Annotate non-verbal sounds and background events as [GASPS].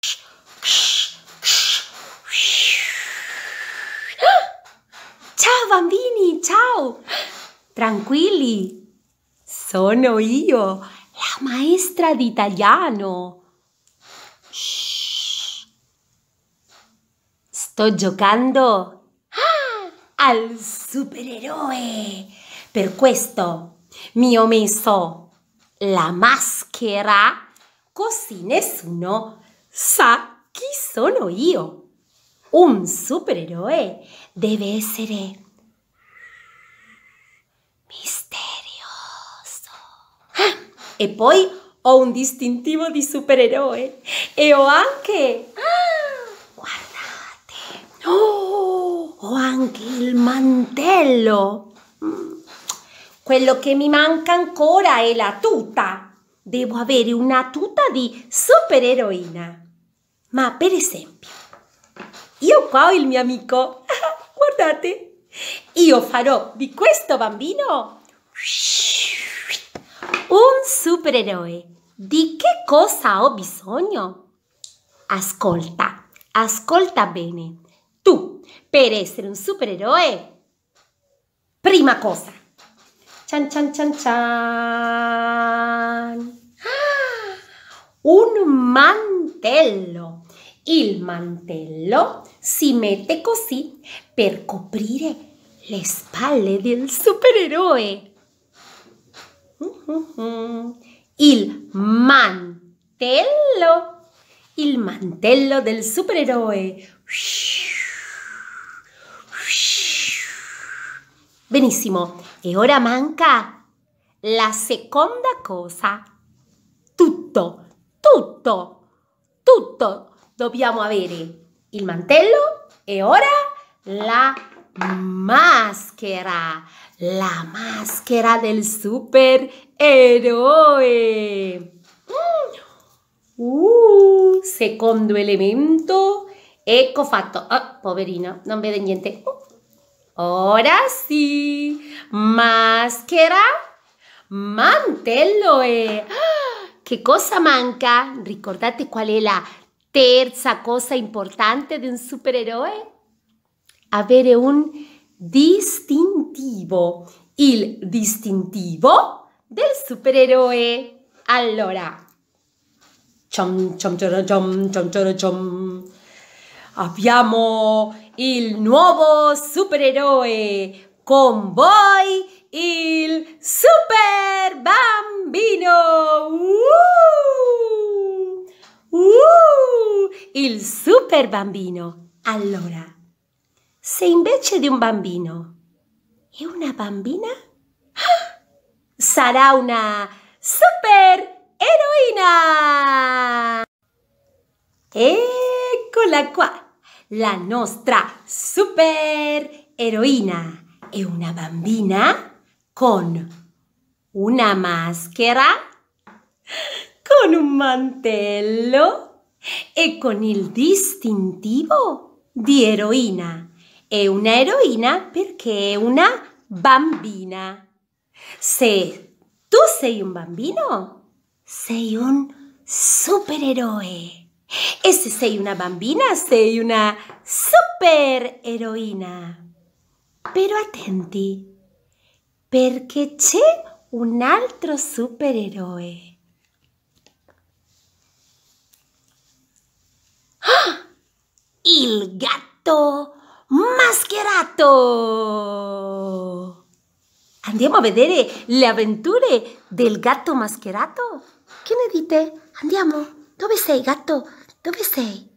Ciao bambini, ciao! Tranquilli, sono io, la maestra d'italiano. Sto giocando ah, al supereroe. Per questo mi ho messo la maschera così nessuno sa chi sono io. Un supereroe deve essere misterioso. Ah, e poi ho un distintivo di supereroe e ho anche... Ah, guardate! Oh, ho anche il mantello. Mm. Quello che mi manca ancora è la tuta. Devo avere una tuta di supereroina. Ma per esempio, io qua ho il mio amico, [LAUGHS] guardate, io farò di questo bambino un supereroe. Di che cosa ho bisogno? Ascolta, ascolta bene. Tu, per essere un supereroe, prima cosa. Cian cian cian cian. Ah, un mantello. Il mantello si mette così per coprire le spalle del supereroe. Il mantello, il mantello del supereroe. Benissimo, e ora manca la seconda cosa. Tutto, tutto. dobbiamo avere il mantello e ahora la maschera, la maschera del supereroe. Mm. Uh, secondo elemento, ecco fatto. Oh, poverino, non vede niente. Uh. Ora sí. maschera, mantello ¿Qué e, [GASPS] cosa manca? Ricordate qual es la terza cosa importante de un supereroe? Avere un distintivo, il distintivo del supereroe. Allora, chom, chom, chom, abbiamo il nuovo supereroe con voi, il super bambino. Uh! il super bambino. Allora, se invece di un bambino è una bambina, ah, sarà una super eroina. Eccola qua, la nostra super eroina. È una bambina con una maschera, con un mantello e con el distintivo de heroína. E una heroína porque è e una bambina. Si tú sei un bambino, sei un superhéroe. E se sei una bambina, sei una supereroina. Pero atenti, porque c'è un altro supereroe. il gatto mascherato. Andiamo a vedere le avventure del gatto mascherato? Che ne dite? Andiamo. Dove sei, gatto? Dove sei?